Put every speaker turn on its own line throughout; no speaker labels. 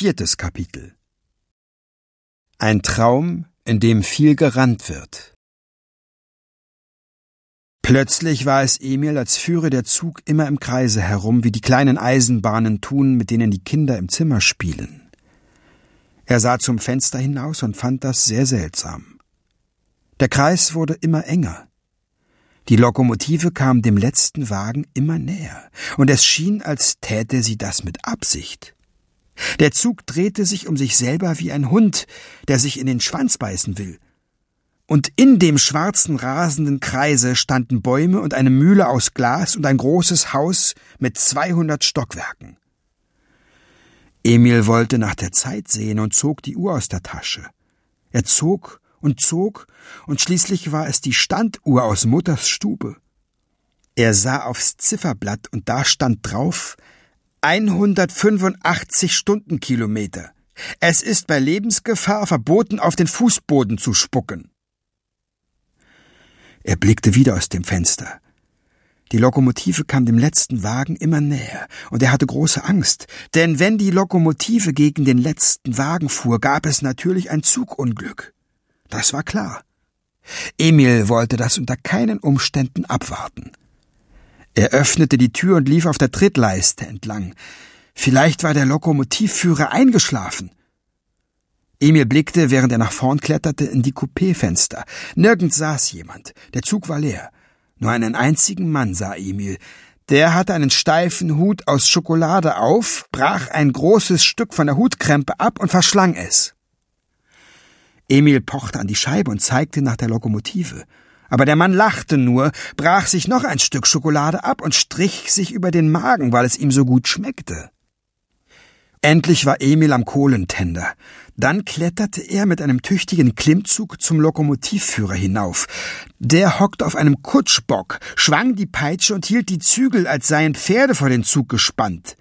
Viertes Kapitel Ein Traum, in dem viel gerannt wird. Plötzlich war es Emil, als führe der Zug immer im Kreise herum, wie die kleinen Eisenbahnen tun, mit denen die Kinder im Zimmer spielen. Er sah zum Fenster hinaus und fand das sehr seltsam. Der Kreis wurde immer enger. Die Lokomotive kam dem letzten Wagen immer näher, und es schien, als täte sie das mit Absicht. Der Zug drehte sich um sich selber wie ein Hund, der sich in den Schwanz beißen will. Und in dem schwarzen, rasenden Kreise standen Bäume und eine Mühle aus Glas und ein großes Haus mit 200 Stockwerken. Emil wollte nach der Zeit sehen und zog die Uhr aus der Tasche. Er zog und zog, und schließlich war es die Standuhr aus Mutters Stube. Er sah aufs Zifferblatt, und da stand drauf 185 Stundenkilometer. Es ist bei Lebensgefahr verboten, auf den Fußboden zu spucken. Er blickte wieder aus dem Fenster. Die Lokomotive kam dem letzten Wagen immer näher, und er hatte große Angst, denn wenn die Lokomotive gegen den letzten Wagen fuhr, gab es natürlich ein Zugunglück. Das war klar. Emil wollte das unter keinen Umständen abwarten. Er öffnete die Tür und lief auf der Trittleiste entlang. Vielleicht war der Lokomotivführer eingeschlafen. Emil blickte, während er nach vorn kletterte, in die Coupéfenster. Nirgends saß jemand. Der Zug war leer. Nur einen einzigen Mann sah Emil. Der hatte einen steifen Hut aus Schokolade auf, brach ein großes Stück von der Hutkrempe ab und verschlang es. Emil pochte an die Scheibe und zeigte nach der Lokomotive. Aber der Mann lachte nur, brach sich noch ein Stück Schokolade ab und strich sich über den Magen, weil es ihm so gut schmeckte. Endlich war Emil am Kohlentender. Dann kletterte er mit einem tüchtigen Klimmzug zum Lokomotivführer hinauf. Der hockte auf einem Kutschbock, schwang die Peitsche und hielt die Zügel, als seien Pferde vor den Zug gespannt.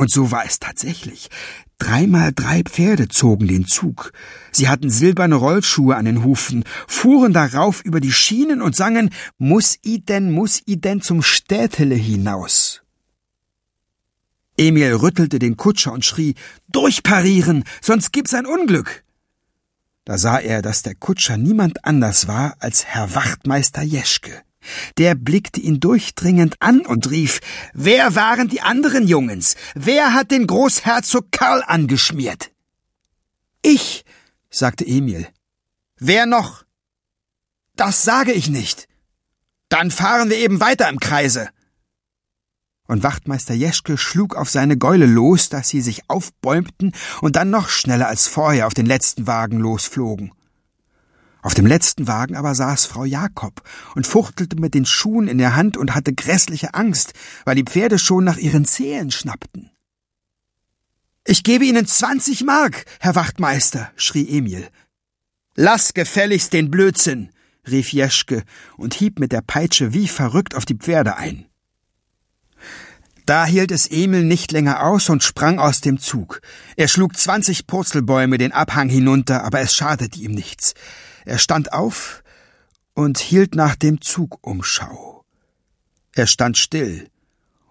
Und so war es tatsächlich. Dreimal drei Pferde zogen den Zug. Sie hatten silberne Rollschuhe an den Hufen, fuhren darauf über die Schienen und sangen Muss i denn, muss i denn zum Städtele hinaus. Emil rüttelte den Kutscher und schrie Durchparieren, sonst gibt's ein Unglück. Da sah er, dass der Kutscher niemand anders war als Herr Wachtmeister Jeschke. Der blickte ihn durchdringend an und rief, Wer waren die anderen Jungens? Wer hat den Großherzog Karl angeschmiert? Ich, sagte Emil. Wer noch? Das sage ich nicht. Dann fahren wir eben weiter im Kreise. Und Wachtmeister Jeschke schlug auf seine Gäule los, dass sie sich aufbäumten und dann noch schneller als vorher auf den letzten Wagen losflogen. Auf dem letzten Wagen aber saß Frau Jakob und fuchtelte mit den Schuhen in der Hand und hatte grässliche Angst, weil die Pferde schon nach ihren Zehen schnappten. Ich gebe Ihnen zwanzig Mark, Herr Wachtmeister, schrie Emil. Lass gefälligst den Blödsinn, rief Jeschke und hieb mit der Peitsche wie verrückt auf die Pferde ein. Da hielt es Emil nicht länger aus und sprang aus dem Zug. Er schlug zwanzig Purzelbäume den Abhang hinunter, aber es schadete ihm nichts. Er stand auf und hielt nach dem Zug Umschau. Er stand still,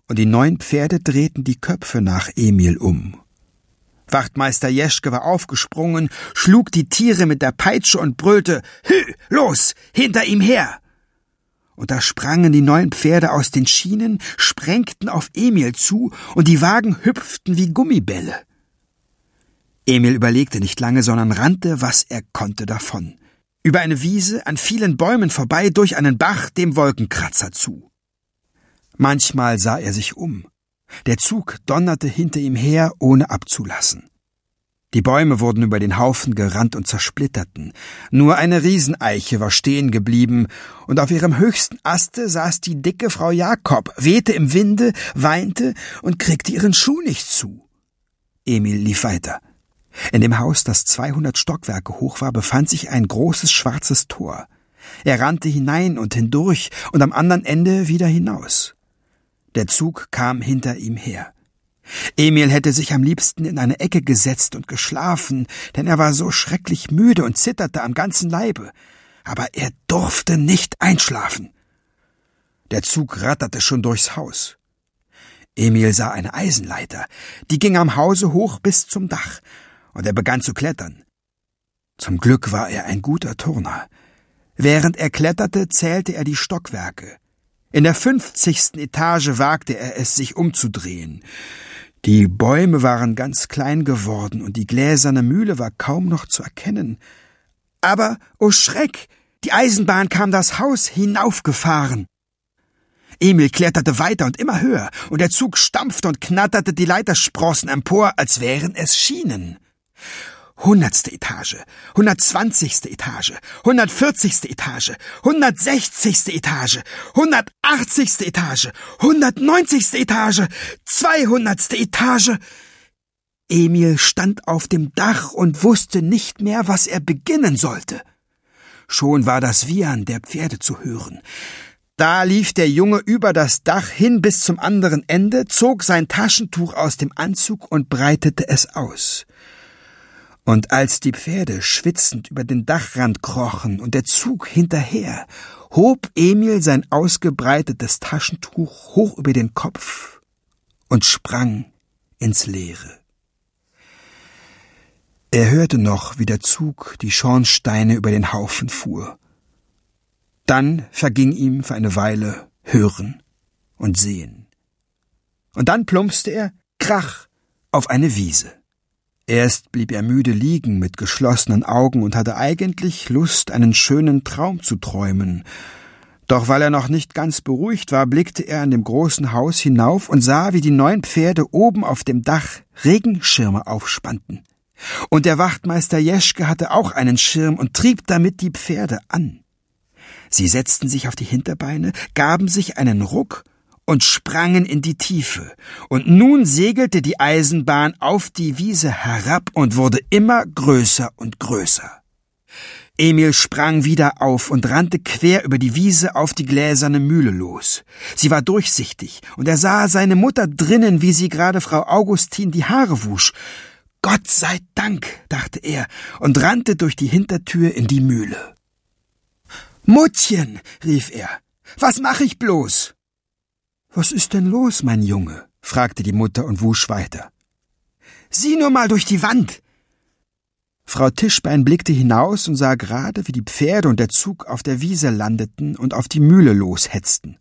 und die neun Pferde drehten die Köpfe nach Emil um. Wachtmeister Jeschke war aufgesprungen, schlug die Tiere mit der Peitsche und brüllte Hü, los, hinter ihm her. Und da sprangen die neuen Pferde aus den Schienen, sprengten auf Emil zu, und die Wagen hüpften wie Gummibälle. Emil überlegte nicht lange, sondern rannte, was er konnte davon über eine Wiese, an vielen Bäumen vorbei, durch einen Bach, dem Wolkenkratzer zu. Manchmal sah er sich um. Der Zug donnerte hinter ihm her, ohne abzulassen. Die Bäume wurden über den Haufen gerannt und zersplitterten. Nur eine Rieseneiche war stehen geblieben, und auf ihrem höchsten Aste saß die dicke Frau Jakob, wehte im Winde, weinte und kriegte ihren Schuh nicht zu. Emil lief weiter. In dem Haus, das 200 Stockwerke hoch war, befand sich ein großes schwarzes Tor. Er rannte hinein und hindurch und am anderen Ende wieder hinaus. Der Zug kam hinter ihm her. Emil hätte sich am liebsten in eine Ecke gesetzt und geschlafen, denn er war so schrecklich müde und zitterte am ganzen Leibe. Aber er durfte nicht einschlafen. Der Zug ratterte schon durchs Haus. Emil sah eine Eisenleiter, die ging am Hause hoch bis zum Dach, und er begann zu klettern. Zum Glück war er ein guter Turner. Während er kletterte, zählte er die Stockwerke. In der fünfzigsten Etage wagte er es, sich umzudrehen. Die Bäume waren ganz klein geworden und die gläserne Mühle war kaum noch zu erkennen. Aber, oh Schreck, die Eisenbahn kam das Haus hinaufgefahren. Emil kletterte weiter und immer höher, und der Zug stampfte und knatterte die Leitersprossen empor, als wären es Schienen. Hundertste Etage, hundertzwanzigste Etage, hundertvierzigste Etage, hundertsechzigste Etage, hundertachtzigste Etage, hundertneunzigste Etage, zweihundertste Etage. Emil stand auf dem Dach und wusste nicht mehr, was er beginnen sollte. Schon war das Wiehern der Pferde zu hören. Da lief der Junge über das Dach hin bis zum anderen Ende, zog sein Taschentuch aus dem Anzug und breitete es aus. Und als die Pferde schwitzend über den Dachrand krochen und der Zug hinterher, hob Emil sein ausgebreitetes Taschentuch hoch über den Kopf und sprang ins Leere. Er hörte noch, wie der Zug die Schornsteine über den Haufen fuhr. Dann verging ihm für eine Weile Hören und Sehen. Und dann plumpste er, krach, auf eine Wiese. Erst blieb er müde liegen mit geschlossenen Augen und hatte eigentlich Lust, einen schönen Traum zu träumen. Doch weil er noch nicht ganz beruhigt war, blickte er an dem großen Haus hinauf und sah, wie die neun Pferde oben auf dem Dach Regenschirme aufspannten. Und der Wachtmeister Jeschke hatte auch einen Schirm und trieb damit die Pferde an. Sie setzten sich auf die Hinterbeine, gaben sich einen Ruck und sprangen in die Tiefe. Und nun segelte die Eisenbahn auf die Wiese herab und wurde immer größer und größer. Emil sprang wieder auf und rannte quer über die Wiese auf die gläserne Mühle los. Sie war durchsichtig, und er sah seine Mutter drinnen, wie sie gerade Frau Augustin die Haare wusch. Gott sei Dank, dachte er, und rannte durch die Hintertür in die Mühle. Mutchen, rief er, was mache ich bloß? Was ist denn los, mein Junge? fragte die Mutter und wusch weiter. Sieh nur mal durch die Wand! Frau Tischbein blickte hinaus und sah gerade, wie die Pferde und der Zug auf der Wiese landeten und auf die Mühle loshetzten.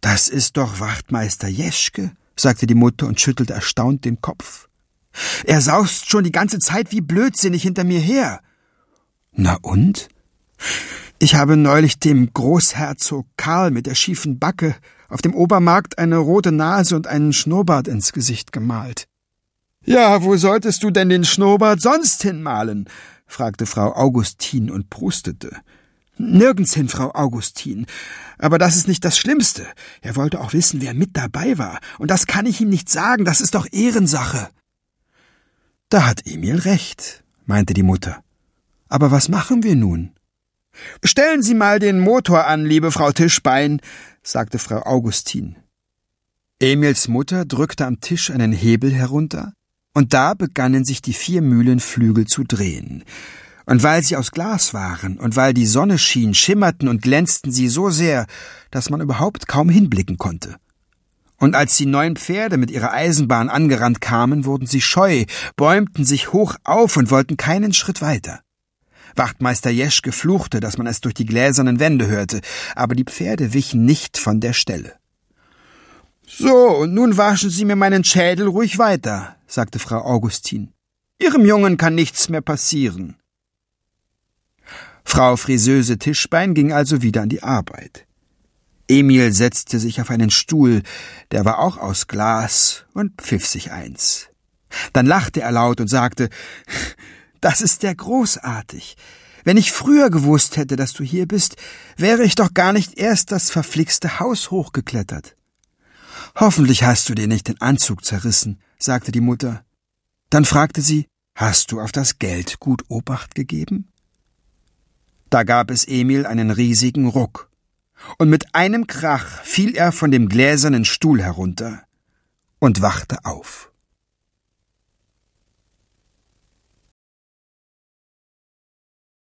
Das ist doch Wachtmeister Jeschke, sagte die Mutter und schüttelte erstaunt den Kopf. Er saust schon die ganze Zeit wie blödsinnig hinter mir her. Na und? Ich habe neulich dem Großherzog Karl mit der schiefen Backe auf dem Obermarkt eine rote Nase und einen Schnurrbart ins Gesicht gemalt. Ja, wo solltest du denn den Schnurrbart sonst hinmalen? fragte Frau Augustin und prustete. Nirgends hin, Frau Augustin. Aber das ist nicht das Schlimmste. Er wollte auch wissen, wer mit dabei war. Und das kann ich ihm nicht sagen, das ist doch Ehrensache. Da hat Emil recht, meinte die Mutter. Aber was machen wir nun? Stellen Sie mal den Motor an, liebe Frau Tischbein, sagte Frau Augustin. Emils Mutter drückte am Tisch einen Hebel herunter, und da begannen sich die vier Mühlenflügel zu drehen. Und weil sie aus Glas waren und weil die Sonne schien, schimmerten und glänzten sie so sehr, dass man überhaupt kaum hinblicken konnte. Und als die neun Pferde mit ihrer Eisenbahn angerannt kamen, wurden sie scheu, bäumten sich hoch auf und wollten keinen Schritt weiter. Wachtmeister Jeschke fluchte, dass man es durch die gläsernen Wände hörte, aber die Pferde wichen nicht von der Stelle. So, und nun waschen Sie mir meinen Schädel ruhig weiter, sagte Frau Augustin. Ihrem Jungen kann nichts mehr passieren. Frau Friseuse Tischbein ging also wieder an die Arbeit. Emil setzte sich auf einen Stuhl, der war auch aus Glas, und pfiff sich eins. Dann lachte er laut und sagte das ist ja großartig. Wenn ich früher gewusst hätte, dass du hier bist, wäre ich doch gar nicht erst das verflixte Haus hochgeklettert. Hoffentlich hast du dir nicht den Anzug zerrissen, sagte die Mutter. Dann fragte sie, hast du auf das Geld gut Obacht gegeben? Da gab es Emil einen riesigen Ruck. Und mit einem Krach fiel er von dem gläsernen Stuhl herunter und wachte auf.